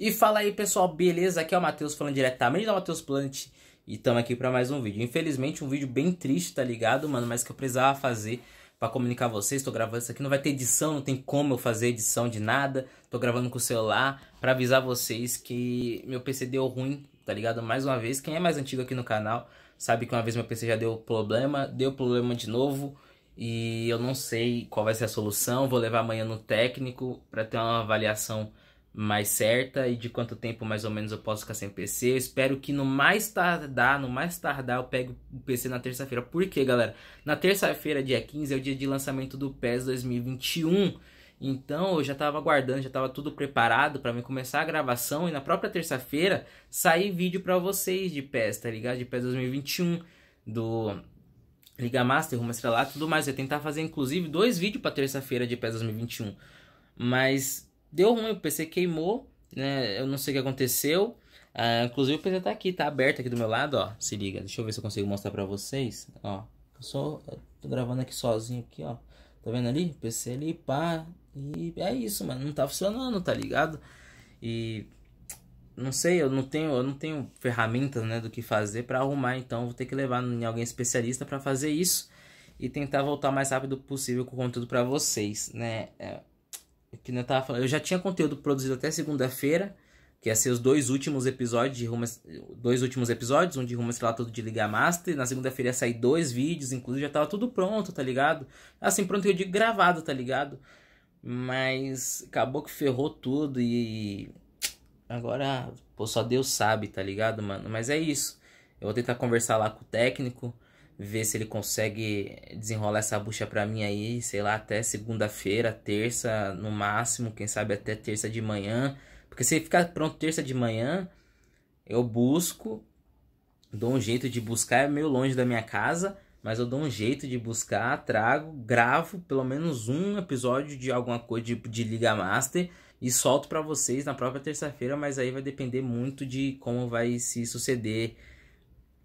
E fala aí pessoal, beleza? Aqui é o Matheus falando diretamente da Matheus Plant e estamos aqui para mais um vídeo. Infelizmente um vídeo bem triste, tá ligado, mano? Mas que eu precisava fazer para comunicar vocês. Tô gravando isso aqui, não vai ter edição, não tem como eu fazer edição de nada. Tô gravando com o celular para avisar vocês que meu PC deu ruim, tá ligado? Mais uma vez, quem é mais antigo aqui no canal sabe que uma vez meu PC já deu problema, deu problema de novo. E eu não sei qual vai ser a solução. Vou levar amanhã no técnico para ter uma avaliação mais certa e de quanto tempo mais ou menos eu posso ficar sem PC. Eu espero que no mais tardar, no mais tardar, eu pegue o PC na terça-feira. Por quê, galera? Na terça-feira, dia 15, é o dia de lançamento do PES 2021. Então eu já estava aguardando, já estava tudo preparado para mim começar a gravação e na própria terça-feira sair vídeo para vocês de PES, tá ligado? De PES 2021, do Liga Master, Rumo Estrelado tudo mais. Eu ia tentar fazer inclusive dois vídeos para terça-feira de PES 2021. Mas Deu ruim, o PC queimou, né? Eu não sei o que aconteceu. Ah, inclusive o PC tá aqui, tá aberto aqui do meu lado, ó. Se liga, deixa eu ver se eu consigo mostrar pra vocês. Ó, eu só tô gravando aqui sozinho aqui, ó. Tá vendo ali? PC ali, pá. E é isso, mano. Não tá funcionando, tá ligado? E não sei, eu não tenho, eu não tenho ferramentas, né, do que fazer para arrumar, então vou ter que levar em alguém especialista para fazer isso e tentar voltar o mais rápido possível com o conteúdo para vocês, né? É, que eu tava falando, eu já tinha conteúdo produzido até segunda-feira, que ia ser os dois últimos episódios de Rumo, dois últimos episódios, um de Rumo lá de Liga Master, na segunda-feira ia sair dois vídeos, inclusive já tava tudo pronto, tá ligado? Assim, pronto eu digo gravado, tá ligado? Mas acabou que ferrou tudo e agora, pô, só Deus sabe, tá ligado, mano? Mas é isso. Eu vou tentar conversar lá com o técnico ver se ele consegue desenrolar essa bucha para mim aí, sei lá, até segunda-feira, terça, no máximo, quem sabe até terça de manhã. Porque se ficar pronto terça de manhã, eu busco, dou um jeito de buscar, é meio longe da minha casa, mas eu dou um jeito de buscar, trago, gravo pelo menos um episódio de alguma coisa de, de Liga Master e solto para vocês na própria terça-feira, mas aí vai depender muito de como vai se suceder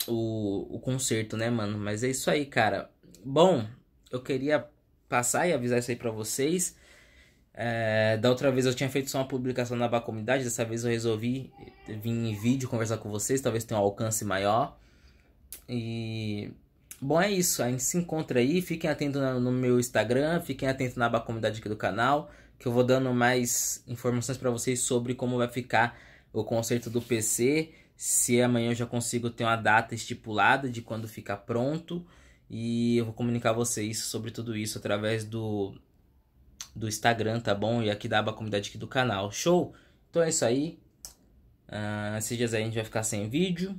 o, o concerto, né, mano? Mas é isso aí, cara. Bom, eu queria passar e avisar isso aí pra vocês. É, da outra vez eu tinha feito só uma publicação na comunidade, dessa vez eu resolvi vir em vídeo conversar com vocês, talvez tenha um alcance maior. E bom, é isso. A gente se encontra aí, fiquem atentos no meu Instagram, fiquem atentos na comunidade aqui do canal, que eu vou dando mais informações para vocês sobre como vai ficar o concerto do PC se amanhã eu já consigo ter uma data estipulada de quando ficar pronto. E eu vou comunicar a vocês sobre tudo isso através do, do Instagram, tá bom? E aqui da aba comunidade aqui do canal. Show? Então é isso aí. Uh, esses dias aí a gente vai ficar sem vídeo.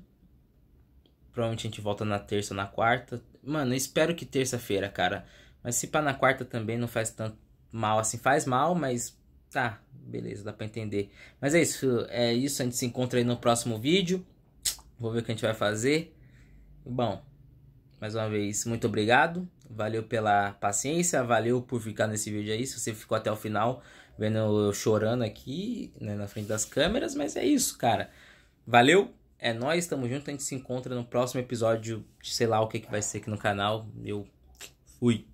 Provavelmente a gente volta na terça ou na quarta. Mano, espero que terça-feira, cara. Mas se pá na quarta também não faz tanto mal assim. Faz mal, mas tá, beleza, dá pra entender. Mas é isso, é isso. A gente se encontra aí no próximo vídeo. Vou ver o que a gente vai fazer. Bom, mais uma vez, muito obrigado. Valeu pela paciência, valeu por ficar nesse vídeo aí. Se você ficou até o final vendo eu chorando aqui né, na frente das câmeras, mas é isso, cara. Valeu, é nós, tamo junto. A gente se encontra no próximo episódio de sei lá o que, que vai ser aqui no canal. Eu fui.